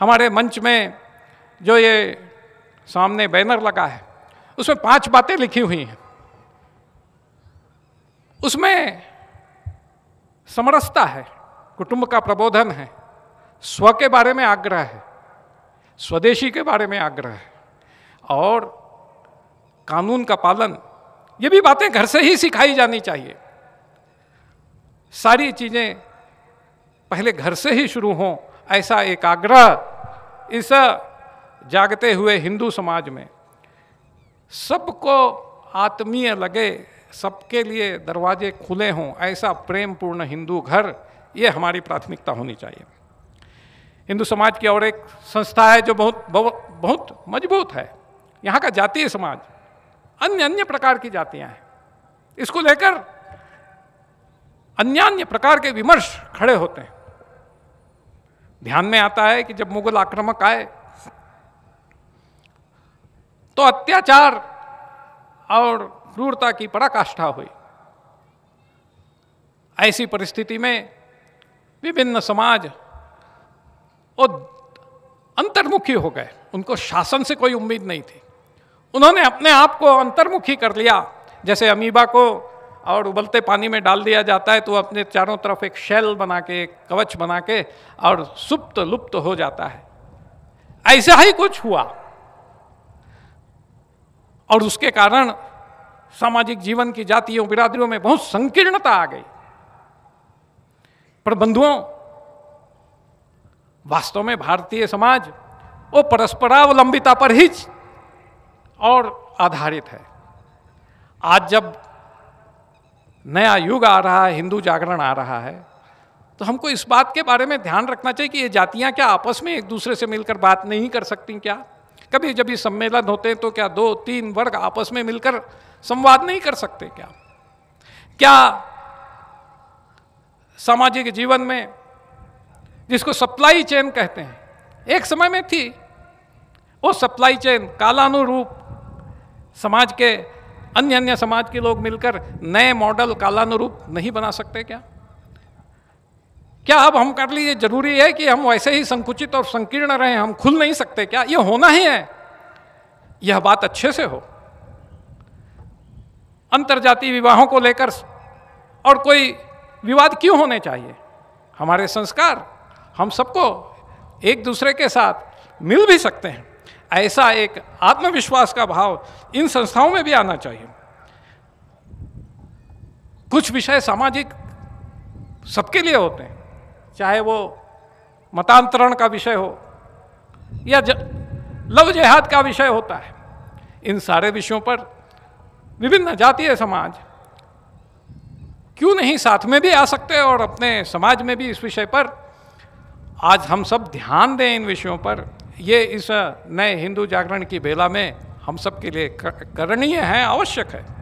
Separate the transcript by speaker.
Speaker 1: हमारे मंच में जो ये सामने बैनर लगा है उसमें पांच बातें लिखी हुई हैं उसमें समरसता है कुटुंब का प्रबोधन है स्व के बारे में आग्रह है स्वदेशी के बारे में आग्रह है और कानून का पालन ये भी बातें घर से ही सिखाई जानी चाहिए सारी चीज़ें पहले घर से ही शुरू हों ऐसा एक आग्रह इस जागते हुए हिंदू समाज में सबको आत्मीय लगे सबके लिए दरवाजे खुले हों ऐसा प्रेम पूर्ण हिंदू घर ये हमारी प्राथमिकता होनी चाहिए हिंदू समाज की और एक संस्था है जो बहुत बहुत, बहुत मजबूत है यहाँ का जातीय समाज अन्य अन्य प्रकार की जातियाँ हैं इसको लेकर अन्य अन्य प्रकार के विमर्श खड़े होते हैं ध्यान में आता है कि जब मुगल आक्रमक आए तो अत्याचार और क्रूरता की पराकाष्ठा हुई ऐसी परिस्थिति में विभिन्न समाज वो अंतर्मुखी हो गए उनको शासन से कोई उम्मीद नहीं थी उन्होंने अपने आप को अंतर्मुखी कर लिया जैसे अमीबा को और उबलते पानी में डाल दिया जाता है तो अपने चारों तरफ एक शैल बना के एक कवच बना के और सुप्त लुप्त हो जाता है ऐसा ही कुछ हुआ और उसके कारण सामाजिक जीवन की जातियों बिरादरियों में बहुत संकीर्णता आ गई पर बंधुओं वास्तव में भारतीय समाज वो परस्परावलंबिता पर ही और आधारित है आज जब नया युग आ रहा है हिंदू जागरण आ रहा है तो हमको इस बात के बारे में ध्यान रखना चाहिए कि ये जातियाँ क्या आपस में एक दूसरे से मिलकर बात नहीं कर सकती क्या कभी जब ये सम्मेलन होते हैं तो क्या दो तीन वर्ग आपस में मिलकर संवाद नहीं कर सकते क्या क्या सामाजिक जीवन में जिसको सप्लाई चेन कहते हैं एक समय में थी वो सप्लाई चेन कालानुरूप समाज के अन्य अन्य समाज के लोग मिलकर नए मॉडल कालानुरूप नहीं बना सकते क्या क्या अब हम कर लीजिए जरूरी है कि हम वैसे ही संकुचित और संकीर्ण रहें हम खुल नहीं सकते क्या यह होना ही है यह बात अच्छे से हो जातीय विवाहों को लेकर और कोई विवाद क्यों होने चाहिए हमारे संस्कार हम सबको एक दूसरे के साथ मिल भी सकते हैं ऐसा एक आत्मविश्वास का भाव इन संस्थाओं में भी आना चाहिए कुछ विषय सामाजिक सबके लिए होते हैं चाहे वो मतांतरण का विषय हो या लव जहाद का विषय होता है इन सारे विषयों पर विभिन्न जातीय समाज क्यों नहीं साथ में भी आ सकते और अपने समाज में भी इस विषय पर आज हम सब ध्यान दें इन विषयों पर ये इस नए हिंदू जागरण की बेला में हम सब के लिए करणीय है आवश्यक है